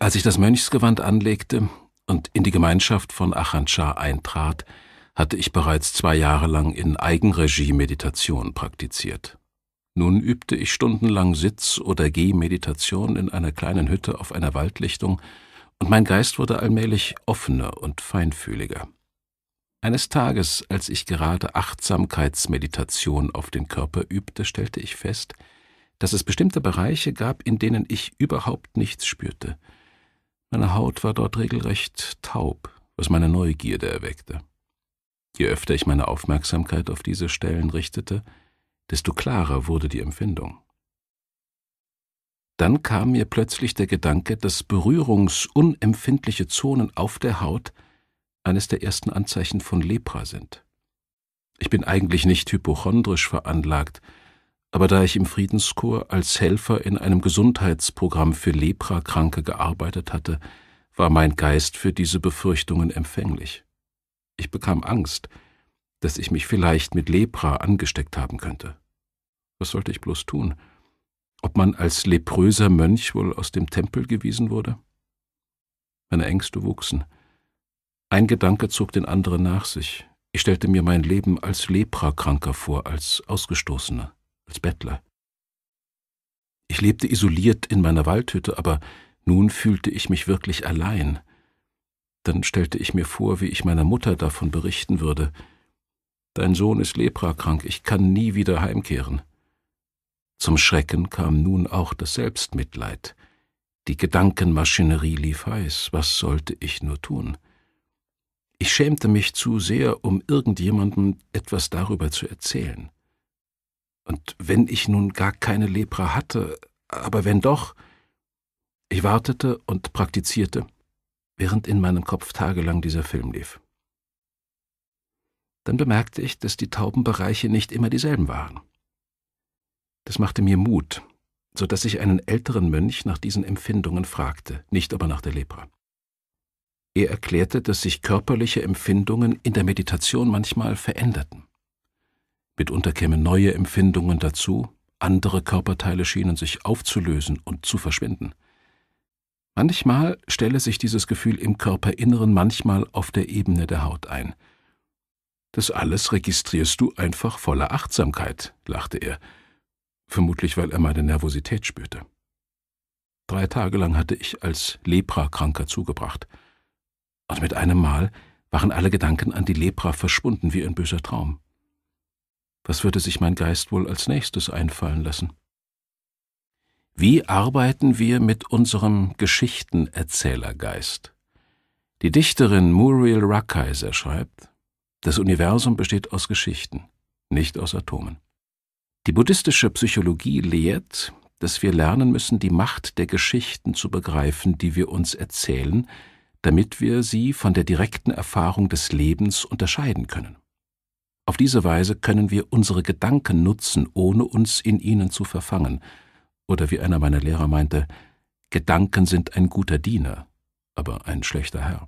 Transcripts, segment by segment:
Als ich das Mönchsgewand anlegte und in die Gemeinschaft von Achanschar eintrat, hatte ich bereits zwei Jahre lang in Eigenregie Meditation praktiziert. Nun übte ich stundenlang Sitz- oder Gehmeditation in einer kleinen Hütte auf einer Waldlichtung, und mein Geist wurde allmählich offener und feinfühliger. Eines Tages, als ich gerade Achtsamkeitsmeditation auf den Körper übte, stellte ich fest, dass es bestimmte Bereiche gab, in denen ich überhaupt nichts spürte – meine Haut war dort regelrecht taub, was meine Neugierde erweckte. Je öfter ich meine Aufmerksamkeit auf diese Stellen richtete, desto klarer wurde die Empfindung. Dann kam mir plötzlich der Gedanke, dass berührungsunempfindliche Zonen auf der Haut eines der ersten Anzeichen von Lepra sind. Ich bin eigentlich nicht hypochondrisch veranlagt, aber da ich im Friedenschor als Helfer in einem Gesundheitsprogramm für Leprakranke gearbeitet hatte, war mein Geist für diese Befürchtungen empfänglich. Ich bekam Angst, dass ich mich vielleicht mit Lepra angesteckt haben könnte. Was sollte ich bloß tun? Ob man als lepröser Mönch wohl aus dem Tempel gewiesen wurde? Meine Ängste wuchsen. Ein Gedanke zog den anderen nach sich. Ich stellte mir mein Leben als Leprakranker vor, als Ausgestoßener als Bettler. Ich lebte isoliert in meiner Waldhütte, aber nun fühlte ich mich wirklich allein. Dann stellte ich mir vor, wie ich meiner Mutter davon berichten würde. Dein Sohn ist leprakrank, ich kann nie wieder heimkehren. Zum Schrecken kam nun auch das Selbstmitleid. Die Gedankenmaschinerie lief heiß, was sollte ich nur tun? Ich schämte mich zu sehr, um irgendjemandem etwas darüber zu erzählen. Und wenn ich nun gar keine Lepra hatte, aber wenn doch, ich wartete und praktizierte, während in meinem Kopf tagelang dieser Film lief. Dann bemerkte ich, dass die Taubenbereiche nicht immer dieselben waren. Das machte mir Mut, so dass ich einen älteren Mönch nach diesen Empfindungen fragte, nicht aber nach der Lepra. Er erklärte, dass sich körperliche Empfindungen in der Meditation manchmal veränderten. Mitunter kämen neue Empfindungen dazu, andere Körperteile schienen sich aufzulösen und zu verschwinden. Manchmal stelle sich dieses Gefühl im Körperinneren, manchmal auf der Ebene der Haut ein. Das alles registrierst du einfach voller Achtsamkeit, lachte er, vermutlich weil er meine Nervosität spürte. Drei Tage lang hatte ich als Lepra-Kranker zugebracht. Und mit einem Mal waren alle Gedanken an die Lepra verschwunden wie ein böser Traum was würde sich mein Geist wohl als nächstes einfallen lassen. Wie arbeiten wir mit unserem Geschichtenerzählergeist? Die Dichterin Muriel Ruckheiser schreibt, das Universum besteht aus Geschichten, nicht aus Atomen. Die buddhistische Psychologie lehrt, dass wir lernen müssen, die Macht der Geschichten zu begreifen, die wir uns erzählen, damit wir sie von der direkten Erfahrung des Lebens unterscheiden können. Auf diese Weise können wir unsere Gedanken nutzen, ohne uns in ihnen zu verfangen. Oder wie einer meiner Lehrer meinte, Gedanken sind ein guter Diener, aber ein schlechter Herr.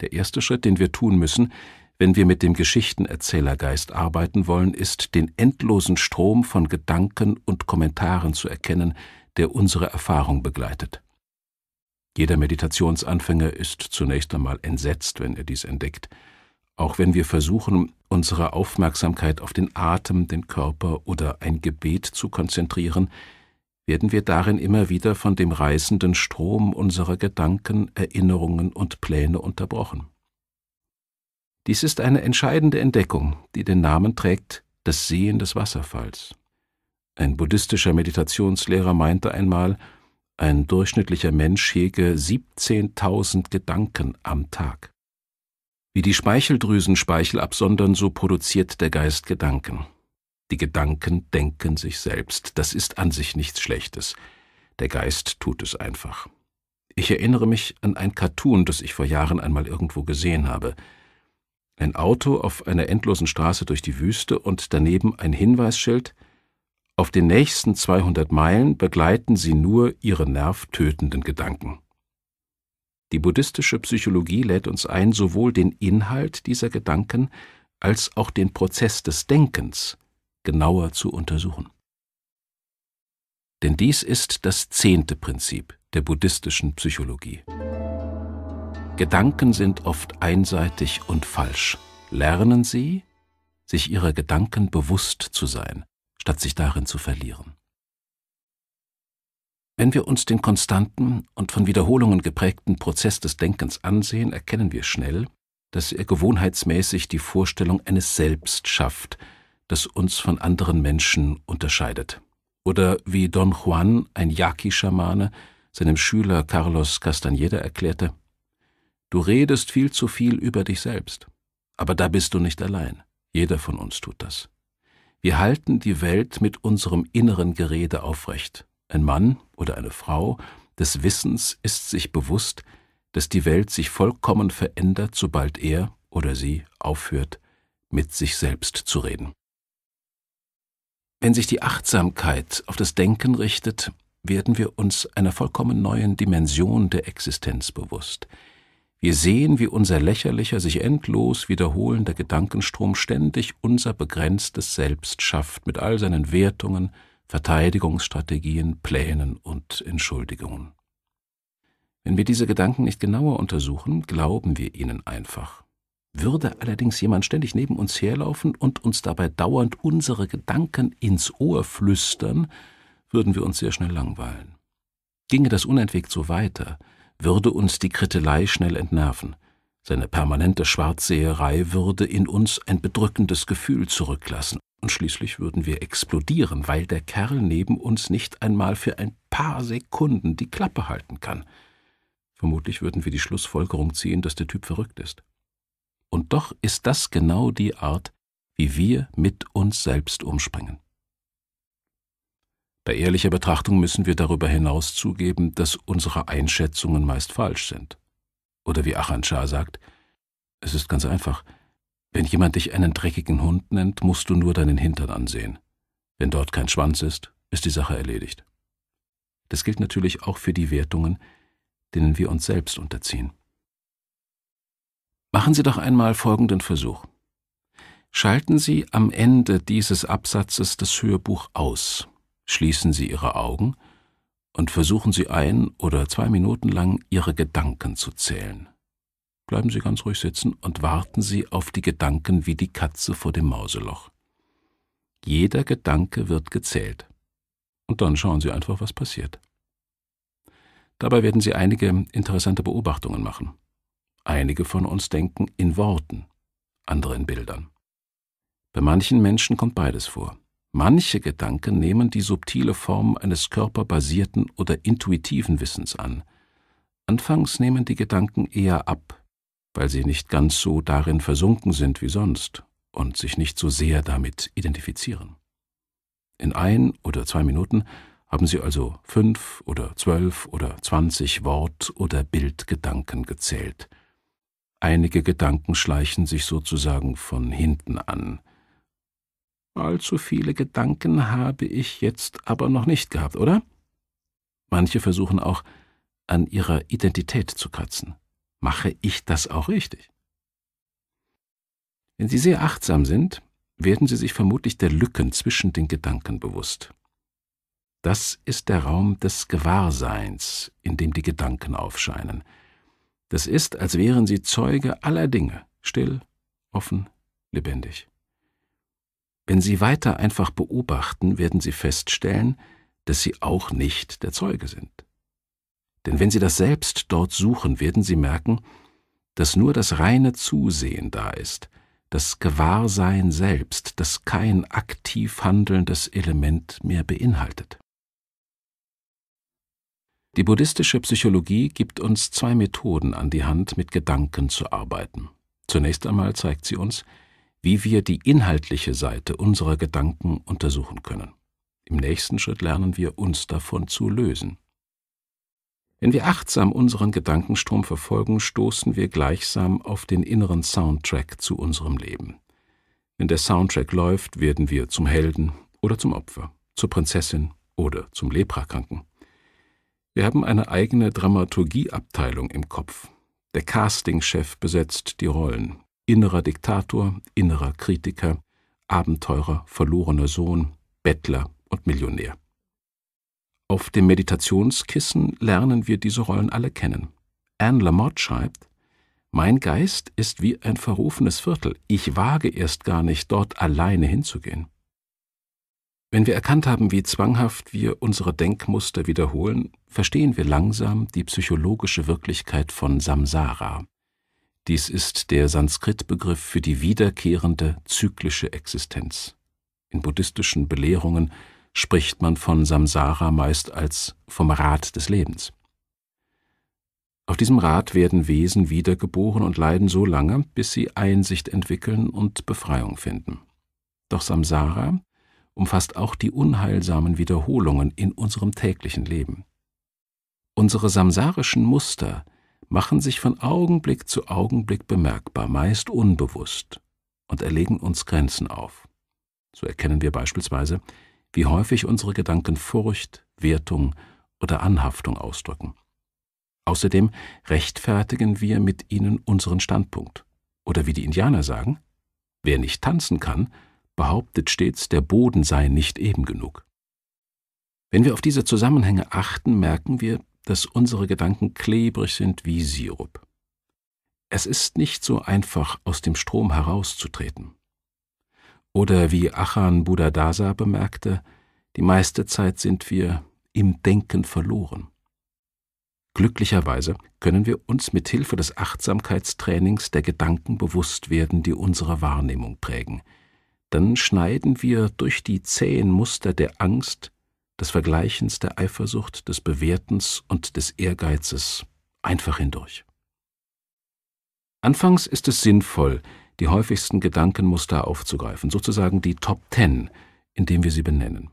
Der erste Schritt, den wir tun müssen, wenn wir mit dem Geschichtenerzählergeist arbeiten wollen, ist, den endlosen Strom von Gedanken und Kommentaren zu erkennen, der unsere Erfahrung begleitet. Jeder Meditationsanfänger ist zunächst einmal entsetzt, wenn er dies entdeckt – auch wenn wir versuchen, unsere Aufmerksamkeit auf den Atem, den Körper oder ein Gebet zu konzentrieren, werden wir darin immer wieder von dem reißenden Strom unserer Gedanken, Erinnerungen und Pläne unterbrochen. Dies ist eine entscheidende Entdeckung, die den Namen trägt das Sehen des Wasserfalls. Ein buddhistischer Meditationslehrer meinte einmal, ein durchschnittlicher Mensch hege 17.000 Gedanken am Tag. Wie die Speicheldrüsen Speichel absondern, so produziert der Geist Gedanken. Die Gedanken denken sich selbst. Das ist an sich nichts Schlechtes. Der Geist tut es einfach. Ich erinnere mich an ein Cartoon, das ich vor Jahren einmal irgendwo gesehen habe. Ein Auto auf einer endlosen Straße durch die Wüste und daneben ein Hinweisschild Auf den nächsten 200 Meilen begleiten Sie nur Ihre nervtötenden Gedanken. Die buddhistische Psychologie lädt uns ein, sowohl den Inhalt dieser Gedanken als auch den Prozess des Denkens genauer zu untersuchen. Denn dies ist das zehnte Prinzip der buddhistischen Psychologie. Gedanken sind oft einseitig und falsch. Lernen Sie, sich Ihrer Gedanken bewusst zu sein, statt sich darin zu verlieren. Wenn wir uns den konstanten und von Wiederholungen geprägten Prozess des Denkens ansehen, erkennen wir schnell, dass er gewohnheitsmäßig die Vorstellung eines Selbst schafft, das uns von anderen Menschen unterscheidet. Oder wie Don Juan, ein yaki schamane seinem Schüler Carlos Castaneda erklärte, Du redest viel zu viel über dich selbst, aber da bist du nicht allein, jeder von uns tut das. Wir halten die Welt mit unserem inneren Gerede aufrecht, ein Mann oder eine Frau des Wissens ist sich bewusst, dass die Welt sich vollkommen verändert, sobald er oder sie aufhört, mit sich selbst zu reden. Wenn sich die Achtsamkeit auf das Denken richtet, werden wir uns einer vollkommen neuen Dimension der Existenz bewusst. Wir sehen, wie unser lächerlicher, sich endlos wiederholender Gedankenstrom ständig unser begrenztes Selbst schafft mit all seinen Wertungen, Verteidigungsstrategien, Plänen und Entschuldigungen. Wenn wir diese Gedanken nicht genauer untersuchen, glauben wir ihnen einfach. Würde allerdings jemand ständig neben uns herlaufen und uns dabei dauernd unsere Gedanken ins Ohr flüstern, würden wir uns sehr schnell langweilen. Ginge das unentwegt so weiter, würde uns die Krittelei schnell entnerven. Seine permanente Schwarzseherei würde in uns ein bedrückendes Gefühl zurücklassen, und schließlich würden wir explodieren, weil der Kerl neben uns nicht einmal für ein paar Sekunden die Klappe halten kann. Vermutlich würden wir die Schlussfolgerung ziehen, dass der Typ verrückt ist. Und doch ist das genau die Art, wie wir mit uns selbst umspringen. Bei ehrlicher Betrachtung müssen wir darüber hinaus zugeben, dass unsere Einschätzungen meist falsch sind. Oder wie Achan Shah sagt, es ist ganz einfach, wenn jemand dich einen dreckigen Hund nennt, musst du nur deinen Hintern ansehen. Wenn dort kein Schwanz ist, ist die Sache erledigt. Das gilt natürlich auch für die Wertungen, denen wir uns selbst unterziehen. Machen Sie doch einmal folgenden Versuch. Schalten Sie am Ende dieses Absatzes das Hörbuch aus, schließen Sie Ihre Augen und versuchen Sie ein oder zwei Minuten lang Ihre Gedanken zu zählen. Bleiben Sie ganz ruhig sitzen und warten Sie auf die Gedanken wie die Katze vor dem Mauseloch. Jeder Gedanke wird gezählt. Und dann schauen Sie einfach, was passiert. Dabei werden Sie einige interessante Beobachtungen machen. Einige von uns denken in Worten, andere in Bildern. Bei manchen Menschen kommt beides vor. Manche Gedanken nehmen die subtile Form eines körperbasierten oder intuitiven Wissens an. Anfangs nehmen die Gedanken eher ab, weil sie nicht ganz so darin versunken sind wie sonst und sich nicht so sehr damit identifizieren. In ein oder zwei Minuten haben sie also fünf oder zwölf oder zwanzig Wort- oder Bildgedanken gezählt. Einige Gedanken schleichen sich sozusagen von hinten an. Allzu viele Gedanken habe ich jetzt aber noch nicht gehabt, oder? Manche versuchen auch, an ihrer Identität zu kratzen mache ich das auch richtig? Wenn Sie sehr achtsam sind, werden Sie sich vermutlich der Lücken zwischen den Gedanken bewusst. Das ist der Raum des Gewahrseins, in dem die Gedanken aufscheinen. Das ist, als wären Sie Zeuge aller Dinge, still, offen, lebendig. Wenn Sie weiter einfach beobachten, werden Sie feststellen, dass Sie auch nicht der Zeuge sind. Denn wenn Sie das selbst dort suchen, werden Sie merken, dass nur das reine Zusehen da ist, das Gewahrsein selbst, das kein aktiv handelndes Element mehr beinhaltet. Die buddhistische Psychologie gibt uns zwei Methoden an die Hand, mit Gedanken zu arbeiten. Zunächst einmal zeigt sie uns, wie wir die inhaltliche Seite unserer Gedanken untersuchen können. Im nächsten Schritt lernen wir uns davon zu lösen. Wenn wir achtsam unseren Gedankenstrom verfolgen, stoßen wir gleichsam auf den inneren Soundtrack zu unserem Leben. Wenn der Soundtrack läuft, werden wir zum Helden oder zum Opfer, zur Prinzessin oder zum Leprakranken. Wir haben eine eigene Dramaturgieabteilung im Kopf. Der Castingchef besetzt die Rollen. Innerer Diktator, innerer Kritiker, Abenteurer, verlorener Sohn, Bettler und Millionär. Auf dem Meditationskissen lernen wir diese Rollen alle kennen. Anne Lamott schreibt, mein Geist ist wie ein verrufenes Viertel. Ich wage erst gar nicht, dort alleine hinzugehen. Wenn wir erkannt haben, wie zwanghaft wir unsere Denkmuster wiederholen, verstehen wir langsam die psychologische Wirklichkeit von Samsara. Dies ist der Sanskritbegriff für die wiederkehrende zyklische Existenz. In buddhistischen Belehrungen spricht man von Samsara meist als vom Rad des Lebens. Auf diesem Rad werden Wesen wiedergeboren und leiden so lange, bis sie Einsicht entwickeln und Befreiung finden. Doch Samsara umfasst auch die unheilsamen Wiederholungen in unserem täglichen Leben. Unsere samsarischen Muster machen sich von Augenblick zu Augenblick bemerkbar, meist unbewusst, und erlegen uns Grenzen auf. So erkennen wir beispielsweise, wie häufig unsere Gedanken Furcht, Wertung oder Anhaftung ausdrücken. Außerdem rechtfertigen wir mit ihnen unseren Standpunkt. Oder wie die Indianer sagen, wer nicht tanzen kann, behauptet stets, der Boden sei nicht eben genug. Wenn wir auf diese Zusammenhänge achten, merken wir, dass unsere Gedanken klebrig sind wie Sirup. Es ist nicht so einfach, aus dem Strom herauszutreten. Oder wie Achan Budadasa bemerkte, die meiste Zeit sind wir im Denken verloren. Glücklicherweise können wir uns mit Hilfe des Achtsamkeitstrainings der Gedanken bewusst werden, die unsere Wahrnehmung prägen. Dann schneiden wir durch die zähen Muster der Angst, des Vergleichens, der Eifersucht, des Bewertens und des Ehrgeizes einfach hindurch. Anfangs ist es sinnvoll, die häufigsten Gedankenmuster aufzugreifen, sozusagen die Top Ten, indem wir sie benennen.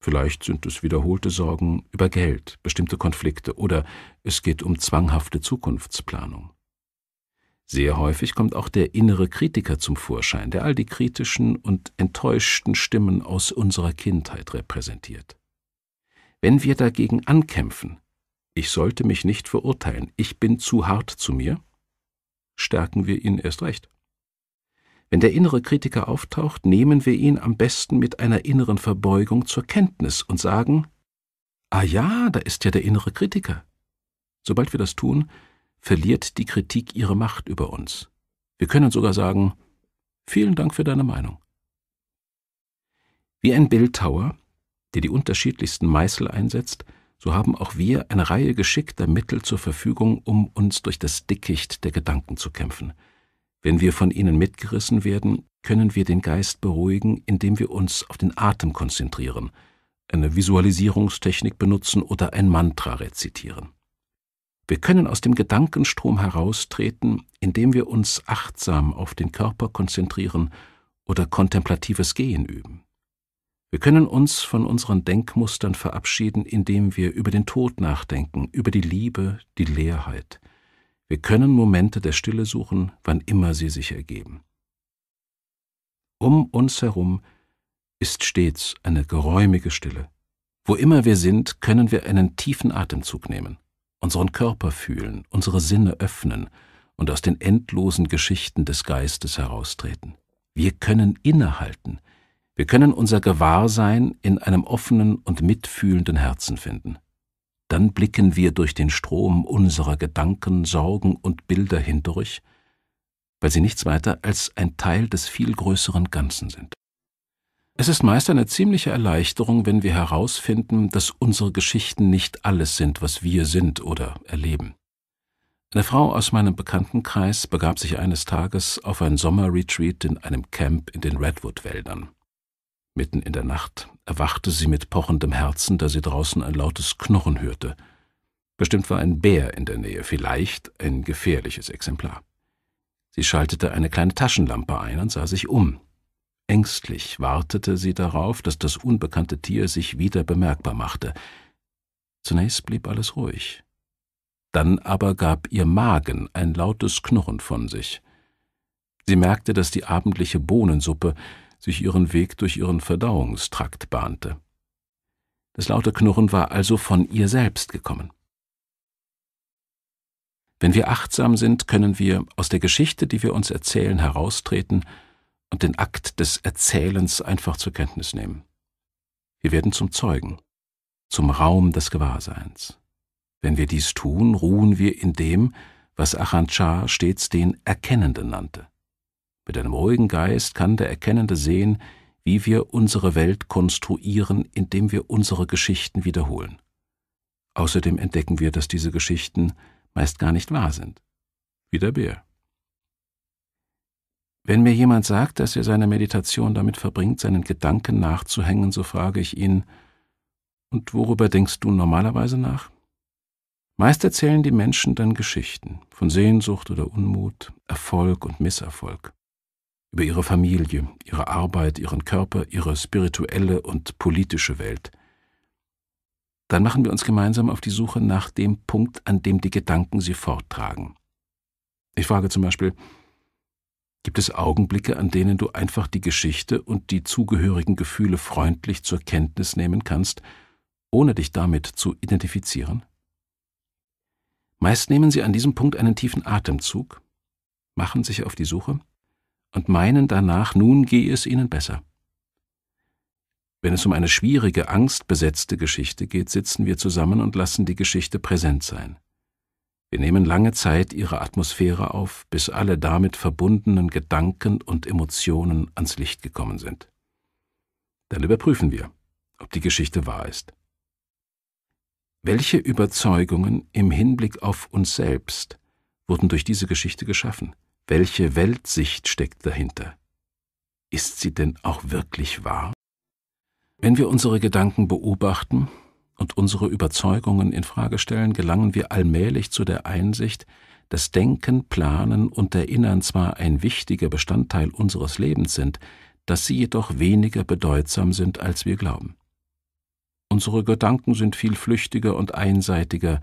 Vielleicht sind es wiederholte Sorgen über Geld, bestimmte Konflikte oder es geht um zwanghafte Zukunftsplanung. Sehr häufig kommt auch der innere Kritiker zum Vorschein, der all die kritischen und enttäuschten Stimmen aus unserer Kindheit repräsentiert. Wenn wir dagegen ankämpfen, ich sollte mich nicht verurteilen, ich bin zu hart zu mir, stärken wir ihn erst recht. Wenn der innere Kritiker auftaucht, nehmen wir ihn am besten mit einer inneren Verbeugung zur Kenntnis und sagen, Ah ja, da ist ja der innere Kritiker. Sobald wir das tun, verliert die Kritik ihre Macht über uns. Wir können sogar sagen, vielen Dank für deine Meinung. Wie ein Bildhauer, der die unterschiedlichsten Meißel einsetzt, so haben auch wir eine Reihe geschickter Mittel zur Verfügung, um uns durch das Dickicht der Gedanken zu kämpfen – wenn wir von ihnen mitgerissen werden, können wir den Geist beruhigen, indem wir uns auf den Atem konzentrieren, eine Visualisierungstechnik benutzen oder ein Mantra rezitieren. Wir können aus dem Gedankenstrom heraustreten, indem wir uns achtsam auf den Körper konzentrieren oder kontemplatives Gehen üben. Wir können uns von unseren Denkmustern verabschieden, indem wir über den Tod nachdenken, über die Liebe, die Leerheit – wir können Momente der Stille suchen, wann immer sie sich ergeben. Um uns herum ist stets eine geräumige Stille. Wo immer wir sind, können wir einen tiefen Atemzug nehmen, unseren Körper fühlen, unsere Sinne öffnen und aus den endlosen Geschichten des Geistes heraustreten. Wir können innehalten, wir können unser Gewahrsein in einem offenen und mitfühlenden Herzen finden dann blicken wir durch den Strom unserer Gedanken, Sorgen und Bilder hindurch, weil sie nichts weiter als ein Teil des viel größeren Ganzen sind. Es ist meist eine ziemliche Erleichterung, wenn wir herausfinden, dass unsere Geschichten nicht alles sind, was wir sind oder erleben. Eine Frau aus meinem Bekanntenkreis begab sich eines Tages auf ein Sommerretreat in einem Camp in den Redwood-Wäldern. Mitten in der Nacht erwachte sie mit pochendem Herzen, da sie draußen ein lautes Knurren hörte. Bestimmt war ein Bär in der Nähe, vielleicht ein gefährliches Exemplar. Sie schaltete eine kleine Taschenlampe ein und sah sich um. Ängstlich wartete sie darauf, dass das unbekannte Tier sich wieder bemerkbar machte. Zunächst blieb alles ruhig. Dann aber gab ihr Magen ein lautes Knurren von sich. Sie merkte, dass die abendliche Bohnensuppe, sich ihren Weg durch ihren Verdauungstrakt bahnte. Das laute Knurren war also von ihr selbst gekommen. Wenn wir achtsam sind, können wir aus der Geschichte, die wir uns erzählen, heraustreten und den Akt des Erzählens einfach zur Kenntnis nehmen. Wir werden zum Zeugen, zum Raum des Gewahrseins. Wenn wir dies tun, ruhen wir in dem, was Achanchar stets den Erkennenden nannte. Mit einem ruhigen Geist kann der Erkennende sehen, wie wir unsere Welt konstruieren, indem wir unsere Geschichten wiederholen. Außerdem entdecken wir, dass diese Geschichten meist gar nicht wahr sind. Wie der Bär. Wenn mir jemand sagt, dass er seine Meditation damit verbringt, seinen Gedanken nachzuhängen, so frage ich ihn, und worüber denkst du normalerweise nach? Meist erzählen die Menschen dann Geschichten von Sehnsucht oder Unmut, Erfolg und Misserfolg über ihre Familie, ihre Arbeit, ihren Körper, ihre spirituelle und politische Welt. Dann machen wir uns gemeinsam auf die Suche nach dem Punkt, an dem die Gedanken sie forttragen. Ich frage zum Beispiel, gibt es Augenblicke, an denen du einfach die Geschichte und die zugehörigen Gefühle freundlich zur Kenntnis nehmen kannst, ohne dich damit zu identifizieren? Meist nehmen sie an diesem Punkt einen tiefen Atemzug, machen sich auf die Suche und meinen danach, nun gehe es ihnen besser. Wenn es um eine schwierige, angstbesetzte Geschichte geht, sitzen wir zusammen und lassen die Geschichte präsent sein. Wir nehmen lange Zeit ihre Atmosphäre auf, bis alle damit verbundenen Gedanken und Emotionen ans Licht gekommen sind. Dann überprüfen wir, ob die Geschichte wahr ist. Welche Überzeugungen im Hinblick auf uns selbst wurden durch diese Geschichte geschaffen? Welche Weltsicht steckt dahinter? Ist sie denn auch wirklich wahr? Wenn wir unsere Gedanken beobachten und unsere Überzeugungen in Frage stellen, gelangen wir allmählich zu der Einsicht, dass Denken, Planen und Erinnern zwar ein wichtiger Bestandteil unseres Lebens sind, dass sie jedoch weniger bedeutsam sind, als wir glauben. Unsere Gedanken sind viel flüchtiger und einseitiger,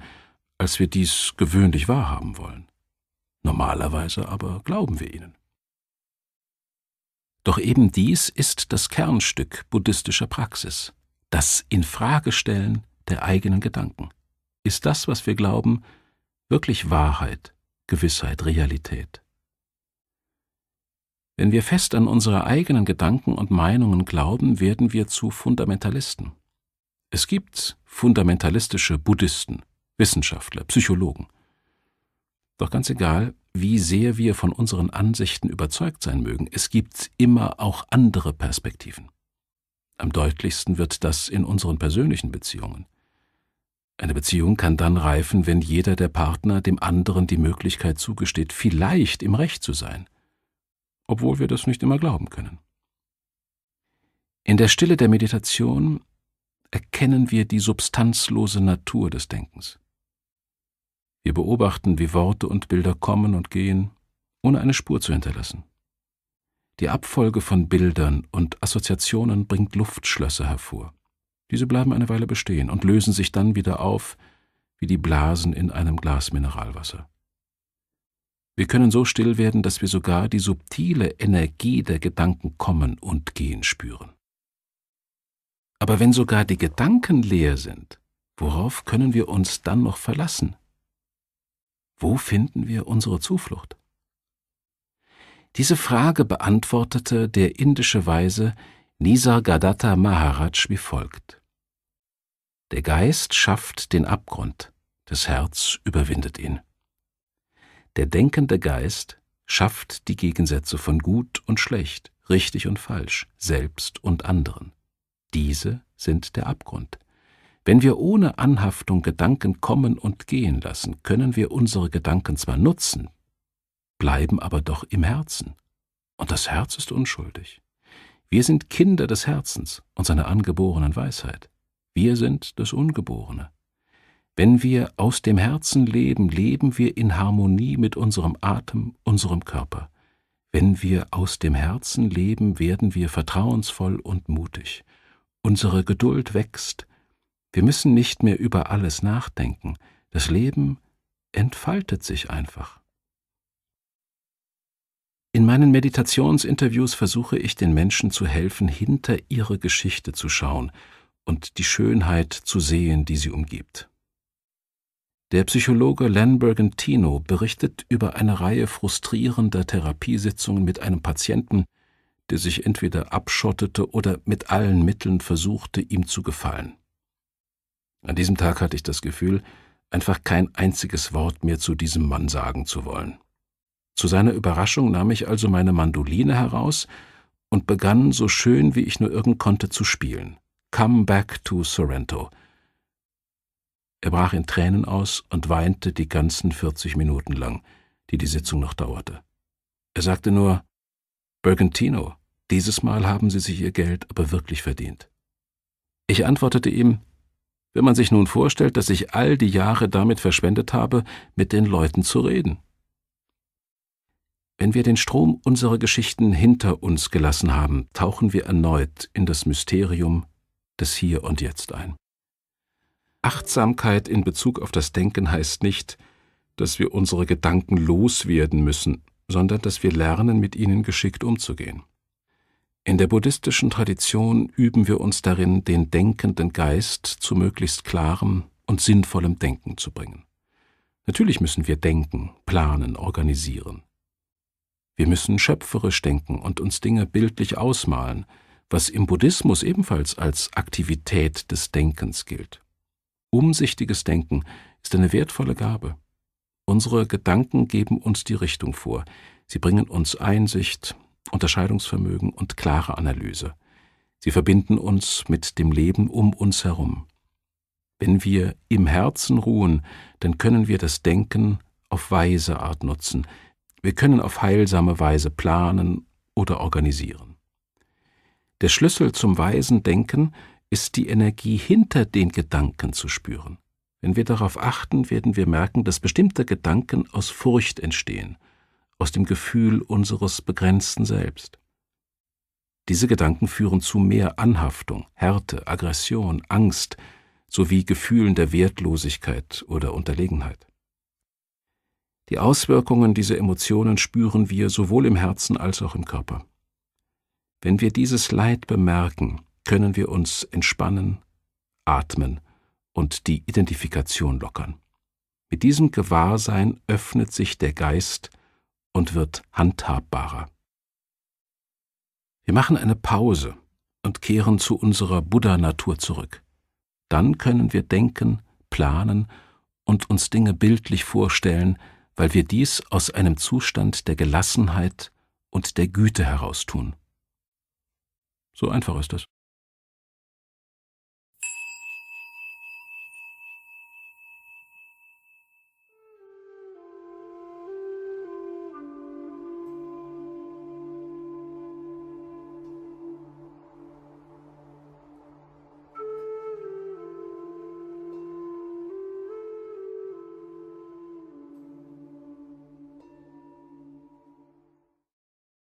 als wir dies gewöhnlich wahrhaben wollen. Normalerweise aber glauben wir ihnen. Doch eben dies ist das Kernstück buddhistischer Praxis, das Infragestellen der eigenen Gedanken. Ist das, was wir glauben, wirklich Wahrheit, Gewissheit, Realität? Wenn wir fest an unsere eigenen Gedanken und Meinungen glauben, werden wir zu Fundamentalisten. Es gibt fundamentalistische Buddhisten, Wissenschaftler, Psychologen, doch ganz egal, wie sehr wir von unseren Ansichten überzeugt sein mögen, es gibt immer auch andere Perspektiven. Am deutlichsten wird das in unseren persönlichen Beziehungen. Eine Beziehung kann dann reifen, wenn jeder der Partner dem anderen die Möglichkeit zugesteht, vielleicht im Recht zu sein, obwohl wir das nicht immer glauben können. In der Stille der Meditation erkennen wir die substanzlose Natur des Denkens. Wir beobachten, wie Worte und Bilder kommen und gehen, ohne eine Spur zu hinterlassen. Die Abfolge von Bildern und Assoziationen bringt Luftschlösser hervor. Diese bleiben eine Weile bestehen und lösen sich dann wieder auf, wie die Blasen in einem Glas Mineralwasser. Wir können so still werden, dass wir sogar die subtile Energie der Gedanken kommen und gehen spüren. Aber wenn sogar die Gedanken leer sind, worauf können wir uns dann noch verlassen? Wo finden wir unsere Zuflucht? Diese Frage beantwortete der indische Weise Nisargadatta Maharaj wie folgt. Der Geist schafft den Abgrund, das Herz überwindet ihn. Der denkende Geist schafft die Gegensätze von gut und schlecht, richtig und falsch, selbst und anderen. Diese sind der Abgrund. Wenn wir ohne Anhaftung Gedanken kommen und gehen lassen, können wir unsere Gedanken zwar nutzen, bleiben aber doch im Herzen. Und das Herz ist unschuldig. Wir sind Kinder des Herzens und seiner angeborenen Weisheit. Wir sind das Ungeborene. Wenn wir aus dem Herzen leben, leben wir in Harmonie mit unserem Atem, unserem Körper. Wenn wir aus dem Herzen leben, werden wir vertrauensvoll und mutig. Unsere Geduld wächst, wir müssen nicht mehr über alles nachdenken. Das Leben entfaltet sich einfach. In meinen Meditationsinterviews versuche ich den Menschen zu helfen, hinter ihre Geschichte zu schauen und die Schönheit zu sehen, die sie umgibt. Der Psychologe Len Bergantino berichtet über eine Reihe frustrierender Therapiesitzungen mit einem Patienten, der sich entweder abschottete oder mit allen Mitteln versuchte, ihm zu gefallen. An diesem Tag hatte ich das Gefühl, einfach kein einziges Wort mehr zu diesem Mann sagen zu wollen. Zu seiner Überraschung nahm ich also meine Mandoline heraus und begann so schön wie ich nur irgend konnte zu spielen. Come back to Sorrento. Er brach in Tränen aus und weinte die ganzen 40 Minuten lang, die die Sitzung noch dauerte. Er sagte nur, Bergantino, dieses Mal haben Sie sich Ihr Geld aber wirklich verdient. Ich antwortete ihm, wenn man sich nun vorstellt, dass ich all die Jahre damit verschwendet habe, mit den Leuten zu reden. Wenn wir den Strom unserer Geschichten hinter uns gelassen haben, tauchen wir erneut in das Mysterium des Hier und Jetzt ein. Achtsamkeit in Bezug auf das Denken heißt nicht, dass wir unsere Gedanken loswerden müssen, sondern dass wir lernen, mit ihnen geschickt umzugehen. In der buddhistischen Tradition üben wir uns darin, den denkenden Geist zu möglichst klarem und sinnvollem Denken zu bringen. Natürlich müssen wir denken, planen, organisieren. Wir müssen schöpferisch denken und uns Dinge bildlich ausmalen, was im Buddhismus ebenfalls als Aktivität des Denkens gilt. Umsichtiges Denken ist eine wertvolle Gabe. Unsere Gedanken geben uns die Richtung vor, sie bringen uns Einsicht, Unterscheidungsvermögen und klare Analyse. Sie verbinden uns mit dem Leben um uns herum. Wenn wir im Herzen ruhen, dann können wir das Denken auf weise Art nutzen. Wir können auf heilsame Weise planen oder organisieren. Der Schlüssel zum weisen Denken ist die Energie hinter den Gedanken zu spüren. Wenn wir darauf achten, werden wir merken, dass bestimmte Gedanken aus Furcht entstehen – aus dem Gefühl unseres begrenzten Selbst. Diese Gedanken führen zu mehr Anhaftung, Härte, Aggression, Angst sowie Gefühlen der Wertlosigkeit oder Unterlegenheit. Die Auswirkungen dieser Emotionen spüren wir sowohl im Herzen als auch im Körper. Wenn wir dieses Leid bemerken, können wir uns entspannen, atmen und die Identifikation lockern. Mit diesem Gewahrsein öffnet sich der Geist und wird handhabbarer. Wir machen eine Pause und kehren zu unserer Buddha-Natur zurück. Dann können wir denken, planen und uns Dinge bildlich vorstellen, weil wir dies aus einem Zustand der Gelassenheit und der Güte heraus tun. So einfach ist es.